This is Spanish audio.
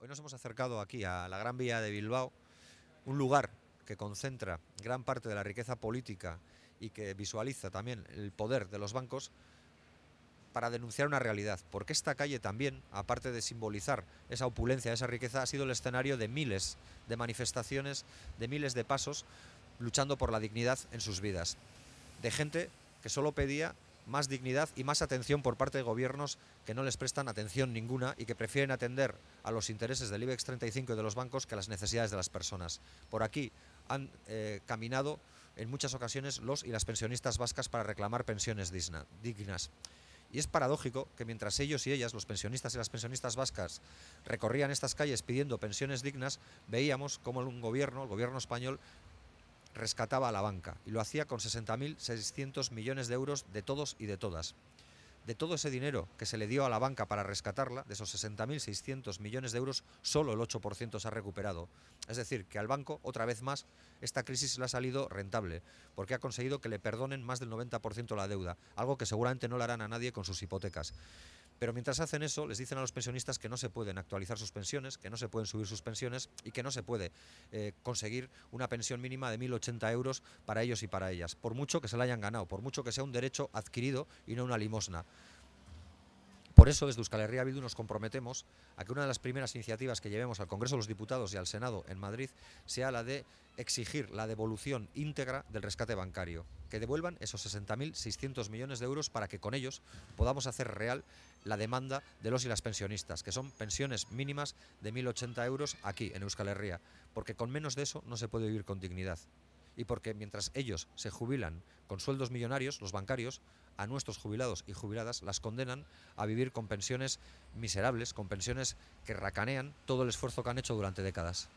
Hoy nos hemos acercado aquí a la Gran Vía de Bilbao, un lugar que concentra gran parte de la riqueza política y que visualiza también el poder de los bancos para denunciar una realidad, porque esta calle también, aparte de simbolizar esa opulencia, esa riqueza, ha sido el escenario de miles de manifestaciones, de miles de pasos, luchando por la dignidad en sus vidas, de gente que solo pedía más dignidad y más atención por parte de gobiernos que no les prestan atención ninguna y que prefieren atender a los intereses del IBEX 35 y de los bancos que a las necesidades de las personas. Por aquí han eh, caminado en muchas ocasiones los y las pensionistas vascas para reclamar pensiones dignas. Y es paradójico que mientras ellos y ellas, los pensionistas y las pensionistas vascas, recorrían estas calles pidiendo pensiones dignas, veíamos cómo un gobierno, el gobierno español, rescataba a la banca y lo hacía con 60.600 millones de euros de todos y de todas. De todo ese dinero que se le dio a la banca para rescatarla, de esos 60.600 millones de euros, solo el 8% se ha recuperado. Es decir, que al banco, otra vez más, esta crisis le ha salido rentable, porque ha conseguido que le perdonen más del 90% la deuda, algo que seguramente no le harán a nadie con sus hipotecas. Pero mientras hacen eso, les dicen a los pensionistas que no se pueden actualizar sus pensiones, que no se pueden subir sus pensiones y que no se puede eh, conseguir una pensión mínima de 1.080 euros para ellos y para ellas, por mucho que se la hayan ganado, por mucho que sea un derecho adquirido y no una limosna. Por eso, desde Euskal Herria Bildu nos comprometemos a que una de las primeras iniciativas que llevemos al Congreso de los Diputados y al Senado en Madrid sea la de exigir la devolución íntegra del rescate bancario, que devuelvan esos 60.600 millones de euros para que con ellos podamos hacer real la demanda de los y las pensionistas, que son pensiones mínimas de 1.080 euros aquí, en Euskal Herria, porque con menos de eso no se puede vivir con dignidad y porque mientras ellos se jubilan con sueldos millonarios, los bancarios, a nuestros jubilados y jubiladas las condenan a vivir con pensiones miserables, con pensiones que racanean todo el esfuerzo que han hecho durante décadas.